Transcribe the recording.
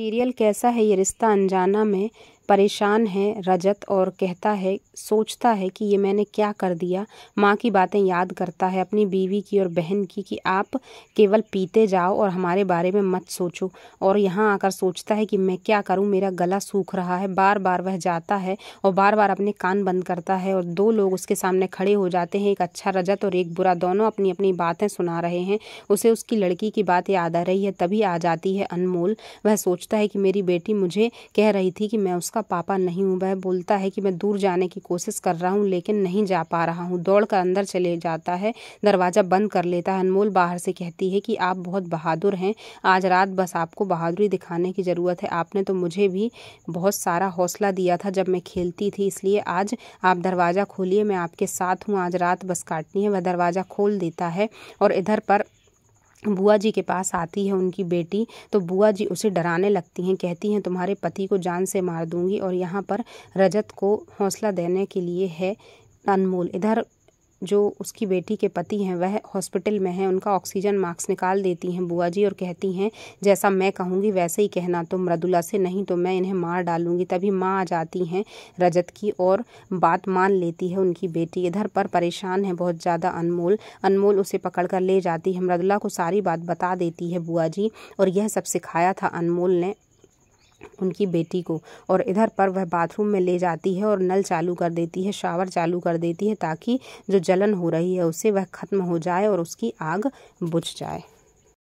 serial कैसा है ये रिश्ता अनजाना में परेशान है रजत और कहता है सोचता है कि ये मैंने क्या कर दिया माँ की बातें याद करता है अपनी बीवी की और बहन की कि आप केवल पीते जाओ और हमारे बारे में मत सोचो और यहाँ आकर सोचता है कि मैं क्या करूँ मेरा गला सूख रहा है बार बार वह जाता है और बार बार अपने कान बंद करता है और दो लोग उसके सामने खड़े हो जाते हैं एक अच्छा रजत और एक बुरा दोनों अपनी अपनी बातें सुना रहे हैं उसे उसकी लड़की की बात याद आ रही है तभी आ जाती है अनमोल वह सोचता है कि मेरी बेटी मुझे कह रही थी कि मैं उसका पापा नहीं हूँ वह बोलता है कि मैं दूर जाने की कोशिश कर रहा हूँ लेकिन नहीं जा पा रहा हूँ दौड़ कर अंदर चले जाता है दरवाज़ा बंद कर लेता है अनमोल बाहर से कहती है कि आप बहुत बहादुर हैं आज रात बस आपको बहादुरी दिखाने की ज़रूरत है आपने तो मुझे भी बहुत सारा हौसला दिया था जब मैं खेलती थी इसलिए आज आप दरवाज़ा खोलिए मैं आपके साथ हूँ आज रात बस काटनी है वह दरवाज़ा खोल देता है और इधर पर बुआ जी के पास आती है उनकी बेटी तो बुआ जी उसे डराने लगती हैं कहती हैं तुम्हारे पति को जान से मार दूंगी और यहाँ पर रजत को हौसला देने के लिए है अनमोल इधर जो उसकी बेटी के पति हैं वह हॉस्पिटल में हैं उनका ऑक्सीजन मास्क निकाल देती हैं बुआ जी और कहती हैं जैसा मैं कहूँगी वैसे ही कहना तुम मृदुला से नहीं तो मैं इन्हें मार डालूंगी तभी माँ आ जाती हैं रजत की और बात मान लेती है उनकी बेटी इधर पर परेशान है बहुत ज़्यादा अनमोल अनमोल उसे पकड़ कर ले जाती है मृदुला को सारी बात बता देती है बुआ जी और यह सब सिखाया था अनमोल ने उनकी बेटी को और इधर पर वह बाथरूम में ले जाती है और नल चालू कर देती है शावर चालू कर देती है ताकि जो जलन हो रही है उसे वह ख़त्म हो जाए और उसकी आग बुझ जाए